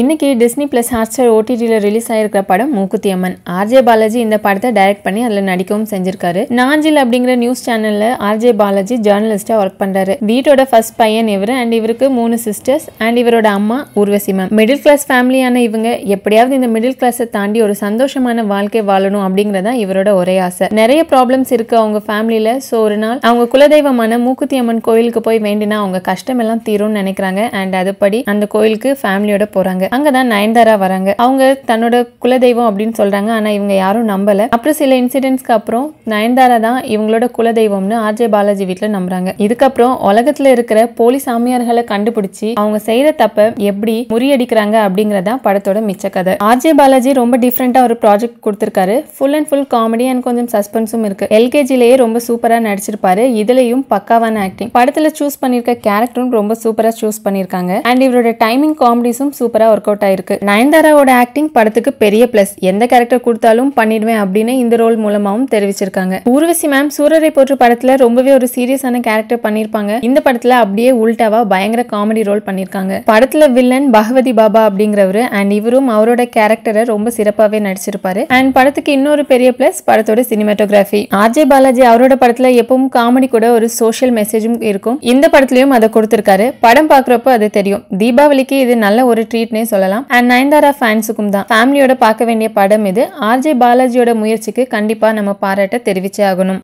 இன்றைக்கி Disney plus Hotstar ஓடிடியில் release ஆயிருக்கிற படம் மூக்குத்தி அம்மன் ஆர்ஜே பாலாஜி இந்த படத்தை டைரக்ட் பண்ணி அதில் நடிக்கவும் செஞ்சிருக்காரு நாஞ்சில் அப்படிங்கிற நியூஸ் சேனலில் ஆர்ஜே பாலாஜி ஜேர்னலிஸ்டாக ஒர்க் பண்ணுறாரு வீட்டோட ஃபர்ஸ்ட் பையன் இவர் அண்ட் இவருக்கு மூணு சிஸ்டர்ஸ் அண்ட் இவரோட அம்மா ஊர்வசி மேம் மிடில் கிளாஸ் ஃபேமிலியான இவங்க எப்படியாவது இந்த மிடில் கிளாஸை தாண்டி ஒரு சந்தோஷமான வாழ்க்கை வாழணும் அப்படிங்கிறதா இவரோட ஒரே ஆசை நிறைய ப்ராப்ளம்ஸ் இருக்குது அவங்க ஃபேமிலியில் ஸோ ஒரு நாள் அவங்க குலதெய்வமான மூக்குத்தி அம்மன் கோயிலுக்கு போய் வேண்டினா அவங்க கஷ்டமெல்லாம் தீரும்னு நினைக்கிறாங்க அண்ட் அதுபடி அந்த கோயிலுக்கு ஃபேமிலியோட போகிறாங்க அங்கதான் நயன்தாரா வராங்க அவங்க தன்னோட குலதெய்வம் அப்படின்னு சொல்றாங்க ஆனா இவங்க யாரும் நம்பல அப்புறம் சில இன்சிடென்ட்ஸ்க்கு அப்புறம் நயன்தாரா தான் இவங்களோட குலதெய்வம்னு ஆர்ஜே பாலாஜி வீட்டுல நம்புறாங்க இதுக்கப்புறம் உலகத்துல இருக்கிற போலி சாமியார்களை கண்டுபிடிச்சு அவங்க செய்யற தப்ப எப்படி முறியடிக்கிறாங்க அப்படிங்கறத படத்தோட மிச்ச கதை ஆர்ஜே பாலாஜி ரொம்ப டிஃப்ரெண்டா ஒரு ப்ராஜெக்ட் கொடுத்திருக்காரு full and full comedy and கொஞ்சம் சஸ்பென்ஸும் இருக்கு எல்கேஜிலேயே ரொம்ப சூப்பரா நடிச்சிருப்பாரு இதுலயும் பக்காவான ஆக்டிங் படத்துல சூஸ் பண்ணிருக்க கேரக்டரும் ரொம்ப சூப்பரா சூஸ் பண்ணிருக்காங்க அண்ட் இவரோட டைமிங் காமெடிஸும் சூப்பரா ஒர்க் அவுட் ஆயிருக்கு நயன்தாராவோட ஆக்டிங் படத்துக்கு பெரிய பிளஸ் எந்த கேரக்டர் கொடுத்தாலும் பண்ணிடுவேன் அப்படின்னு இந்த ரோல் மூலமாவும் தெரிவிச்சிருக்காங்க ஊர்வசி மேம் சூரரை போற்று படத்துல ரொம்பவே ஒரு சீரியஸான கேரக்டர் பண்ணிருப்பாங்க இந்த படத்துல அப்படியே உல்டாவா பயங்கர காமெடி ரோல் பண்ணிருக்காங்க படத்துல வில்லன் பகவதி பாபா அப்படிங்கிறவரு அண்ட் இவரும் அவரோட கேரக்டரை ரொம்ப சிறப்பாவே நடிச்சிருப்பாரு அண்ட் படத்துக்கு இன்னொரு பெரிய பிளஸ் படத்தோட சினிமாட்டோகிராஃபி ஆர்ஜே பாலாஜி அவரோட படத்துல எப்பவும் காமெடி கூட ஒரு சோசியல் மெசேஜும் இருக்கும் இந்த படத்துலயும் அதை கொடுத்திருக்காரு படம் பாக்குறப்போ அது தெரியும் தீபாவளிக்கு இது நல்ல ஒரு ட்ரீட்னு அப்படின்னு சொல்லலாம் அண்ட் நயன்தாரா ஃபேன்ஸுக்கும் தான் ஃபேமிலியோட பார்க்க வேண்டிய படம் இது ஆர்ஜே பாலாஜியோட முயற்சிக்கு கண்டிப்பா நம்ம பாராட்ட தெரிவிச்சே ஆகணும்